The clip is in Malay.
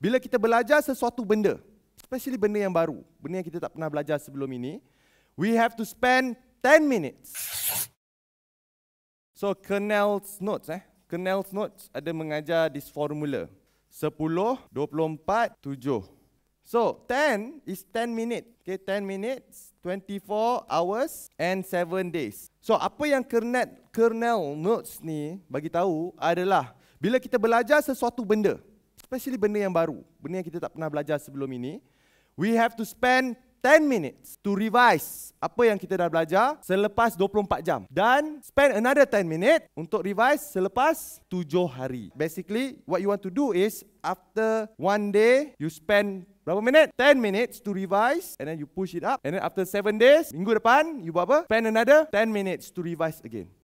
Bila kita belajar sesuatu benda, especially benda yang baru, benda yang kita tak pernah belajar sebelum ini, we have to spend 10 minutes. So, Kernel's Notes, eh? Kernel's Notes ada mengajar this formula. 10, 24, 7. So, 10 is 10 minutes. Okay, 10 minutes, 24 hours and 7 days. So, apa yang Kernel, Kernel Notes ni bagi tahu adalah bila kita belajar sesuatu benda, especially benda yang baru, benda yang kita tak pernah belajar sebelum ini, we have to spend 10 minutes to revise apa yang kita dah belajar selepas 24 jam dan spend another 10 minutes untuk revise selepas 7 hari. Basically, what you want to do is after one day, you spend berapa minit? 10 minutes to revise and then you push it up and then after 7 days, minggu depan, you buat apa? Spend another 10 minutes to revise again.